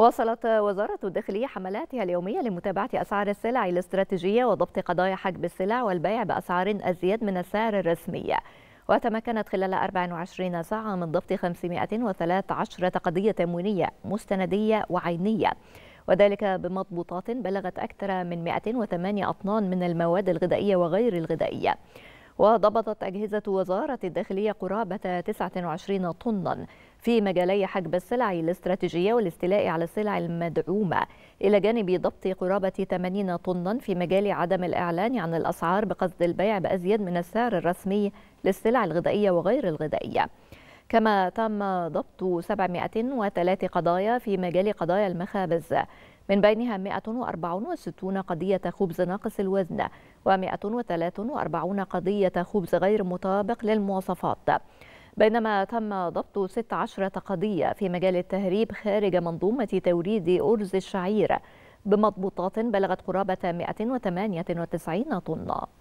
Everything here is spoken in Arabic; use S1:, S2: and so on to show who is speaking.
S1: واصلت وزارة الداخلية حملاتها اليومية لمتابعة أسعار السلع الاستراتيجية وضبط قضايا حجب السلع والبيع بأسعار أزيد من السعر الرسمي وتمكنت خلال 24 ساعة من ضبط 513 قضية تموينية مستندية وعينية وذلك بمضبوطات بلغت أكثر من 208 أطنان من المواد الغذائية وغير الغذائية وضبطت أجهزة وزارة الداخلية قرابة 29 طناً في مجالي حجب السلع الاستراتيجية والاستيلاء على السلع المدعومة إلى جانب ضبط قرابة 80 طنا في مجال عدم الإعلان عن الأسعار بقصد البيع بأزيد من السعر الرسمي للسلع الغذائية وغير الغذائية كما تم ضبط 703 قضايا في مجال قضايا المخابز من بينها 164 قضية خبز ناقص الوزن و143 قضية خبز غير مطابق للمواصفات بينما تم ضبط 16 قضية في مجال التهريب خارج منظومة توريد أرز الشعير بمضبوطات بلغت قرابة 198 طنًا